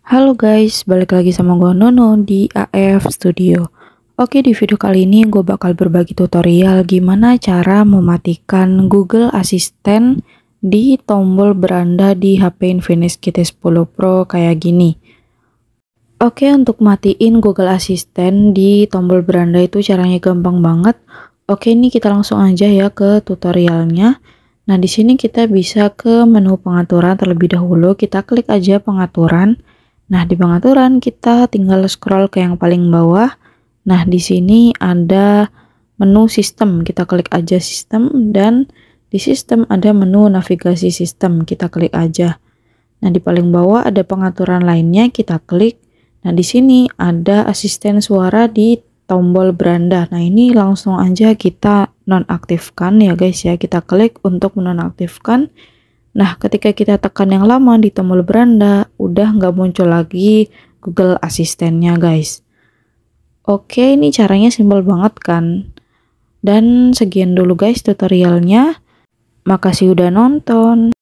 Halo guys, balik lagi sama gue Nono di AF Studio Oke di video kali ini gue bakal berbagi tutorial gimana cara mematikan Google Assistant di tombol beranda di HP Infinix GT10 Pro kayak gini Oke untuk matiin Google Assistant di tombol beranda itu caranya gampang banget Oke ini kita langsung aja ya ke tutorialnya Nah, di sini kita bisa ke menu pengaturan terlebih dahulu. Kita klik aja pengaturan. Nah, di pengaturan kita tinggal scroll ke yang paling bawah. Nah, di sini ada menu sistem. Kita klik aja sistem dan di sistem ada menu navigasi sistem. Kita klik aja. Nah, di paling bawah ada pengaturan lainnya, kita klik. Nah, di sini ada asisten suara di tombol beranda. Nah, ini langsung aja kita nonaktifkan ya guys ya. Kita klik untuk menonaktifkan. Nah, ketika kita tekan yang lama di tombol beranda, udah nggak muncul lagi Google Asistennya, guys. Oke, ini caranya simpel banget kan? Dan sekian dulu guys tutorialnya. Makasih udah nonton.